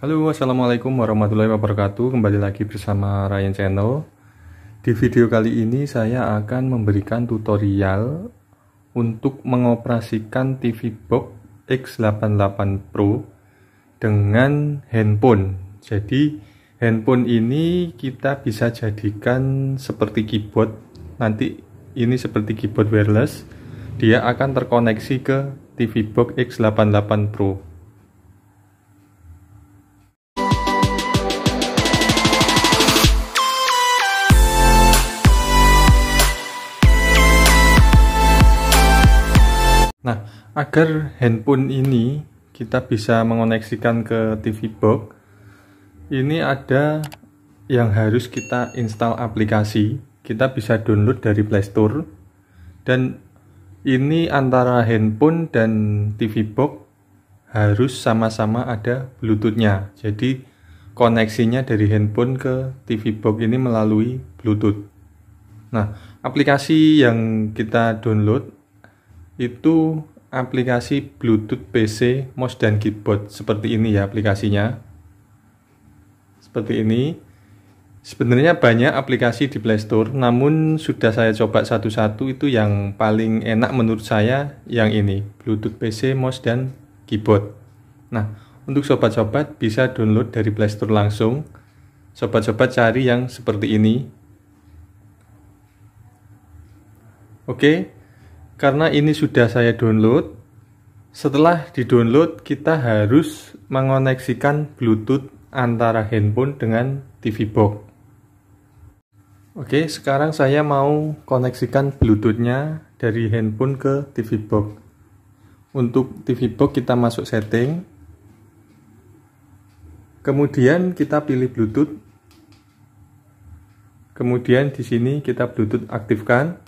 Halo assalamualaikum warahmatullahi wabarakatuh kembali lagi bersama Ryan Channel di video kali ini saya akan memberikan tutorial untuk mengoperasikan TV Box X88 Pro dengan handphone jadi handphone ini kita bisa jadikan seperti keyboard nanti ini seperti keyboard wireless dia akan terkoneksi ke TV Box X88 Pro agar handphone ini kita bisa mengoneksikan ke TV box ini ada yang harus kita install aplikasi kita bisa download dari Playstore dan ini antara handphone dan TV box harus sama-sama ada Bluetoothnya jadi koneksinya dari handphone ke TV box ini melalui Bluetooth nah aplikasi yang kita download itu aplikasi Bluetooth PC, mouse dan keyboard seperti ini ya aplikasinya. Seperti ini. Sebenarnya banyak aplikasi di Play Store, namun sudah saya coba satu-satu itu yang paling enak menurut saya yang ini, Bluetooth PC, mouse dan keyboard. Nah, untuk sobat-sobat bisa download dari Play Store langsung. Sobat-sobat cari yang seperti ini. Oke, karena ini sudah saya download setelah di-download, kita harus mengoneksikan Bluetooth antara handphone dengan TV box. Oke, sekarang saya mau koneksikan Bluetoothnya dari handphone ke TV box. Untuk TV box kita masuk setting. Kemudian kita pilih Bluetooth. Kemudian di sini kita Bluetooth aktifkan.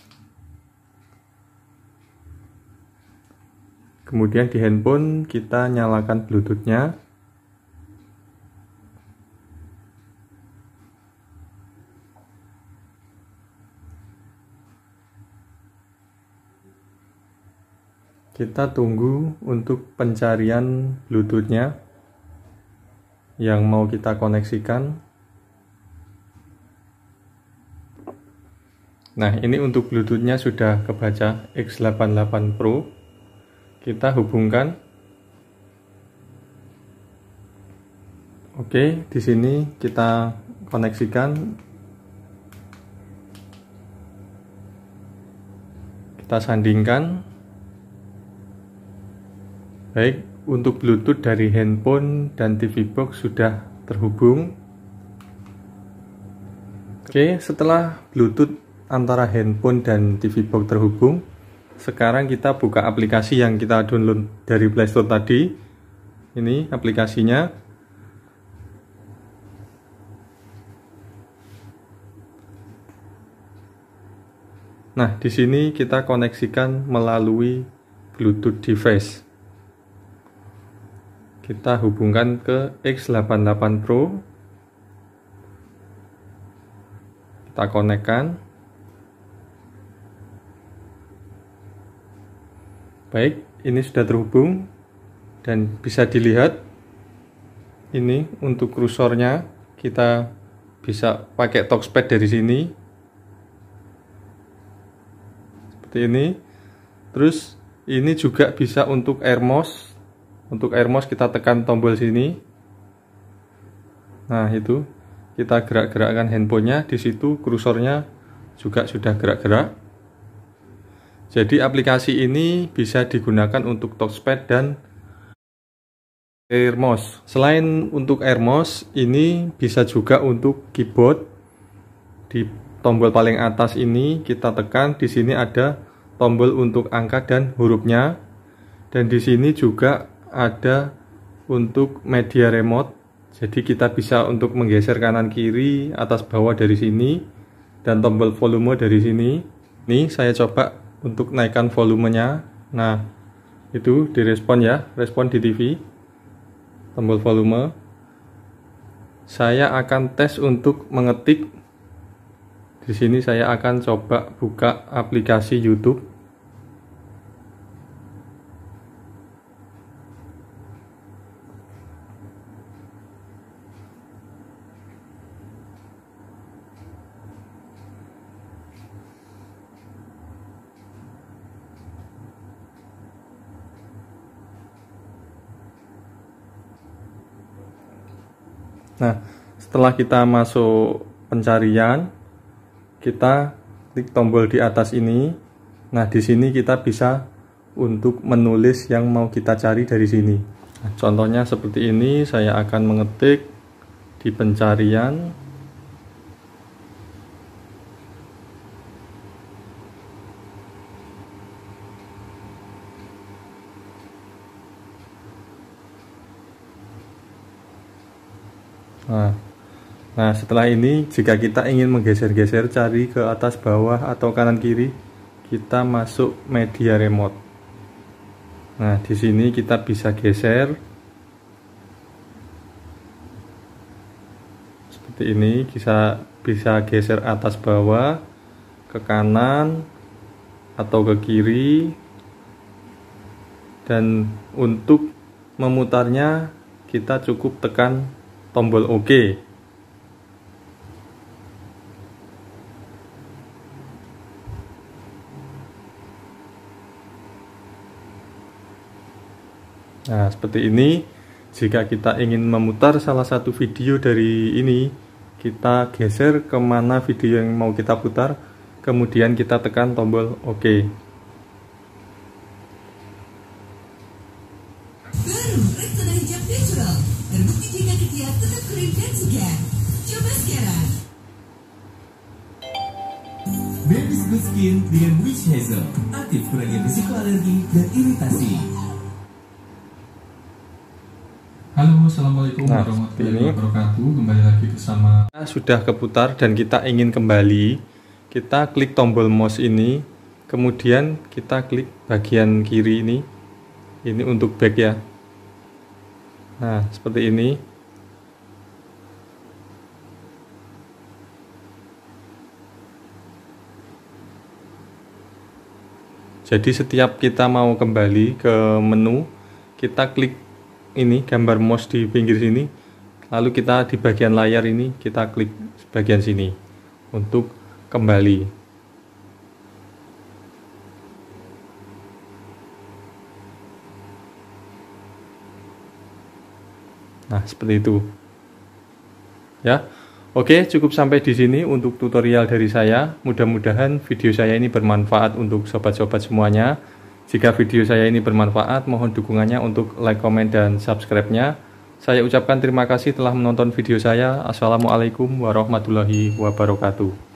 Kemudian di handphone kita nyalakan bluetooth Kita tunggu untuk pencarian bluetooth yang mau kita koneksikan. Nah, ini untuk bluetooth sudah kebaca X88 Pro kita hubungkan Oke, di sini kita koneksikan. Kita sandingkan. Baik, untuk Bluetooth dari handphone dan TV box sudah terhubung. Oke, setelah Bluetooth antara handphone dan TV box terhubung, sekarang kita buka aplikasi yang kita download dari Playstore tadi ini aplikasinya Nah, di sini kita koneksikan melalui Bluetooth device. Kita hubungkan ke X88 Pro. Kita konekkan. Baik, ini sudah terhubung dan bisa dilihat ini untuk kursornya kita bisa pakai touchpad dari sini seperti ini terus ini juga bisa untuk airmos untuk airmos kita tekan tombol sini nah itu kita gerak-gerakkan handphonenya di situ kursornya juga sudah gerak-gerak jadi aplikasi ini bisa digunakan untuk touchpad dan AirMOS. Selain untuk AirMOS, ini bisa juga untuk keyboard. Di tombol paling atas ini kita tekan, di sini ada tombol untuk angka dan hurufnya. Dan di sini juga ada untuk media remote. Jadi kita bisa untuk menggeser kanan kiri, atas bawah dari sini dan tombol volume dari sini. Nih saya coba untuk naikkan volumenya. Nah, itu direspon ya, respon di TV. Tombol volume. Saya akan tes untuk mengetik. Di sini saya akan coba buka aplikasi YouTube. Nah, setelah kita masuk pencarian, kita klik tombol di atas ini. Nah, di sini kita bisa untuk menulis yang mau kita cari dari sini. Nah, contohnya seperti ini, saya akan mengetik di pencarian Nah, nah setelah ini jika kita ingin menggeser-geser cari ke atas bawah atau kanan kiri, kita masuk media remote. Nah, di sini kita bisa geser seperti ini, bisa bisa geser atas bawah, ke kanan atau ke kiri. Dan untuk memutarnya kita cukup tekan tombol OK. Nah, seperti ini. Jika kita ingin memutar salah satu video dari ini, kita geser kemana video yang mau kita putar, kemudian kita tekan tombol OK. Terbukti jika ketiak tetap kering dan segar. Coba sekarang. Baby's Good Skin dengan Witch Hazel aktif kurangi risiko alergi dan iritasi. Halo, assalamualaikum nah, warahmatullahi wabarakatuh. Kembali lagi bersama. Sudah keputar dan kita ingin kembali. Kita klik tombol mouse ini, kemudian kita klik bagian kiri ini. Ini untuk back ya. Nah, seperti ini. Jadi setiap kita mau kembali ke menu, kita klik ini gambar mouse di pinggir sini, lalu kita di bagian layar ini kita klik bagian sini untuk kembali. Nah, seperti itu. Ya. Oke, cukup sampai di sini untuk tutorial dari saya. Mudah-mudahan video saya ini bermanfaat untuk sobat-sobat semuanya. Jika video saya ini bermanfaat, mohon dukungannya untuk like, comment, dan subscribe-nya. Saya ucapkan terima kasih telah menonton video saya. Assalamualaikum warahmatullahi wabarakatuh.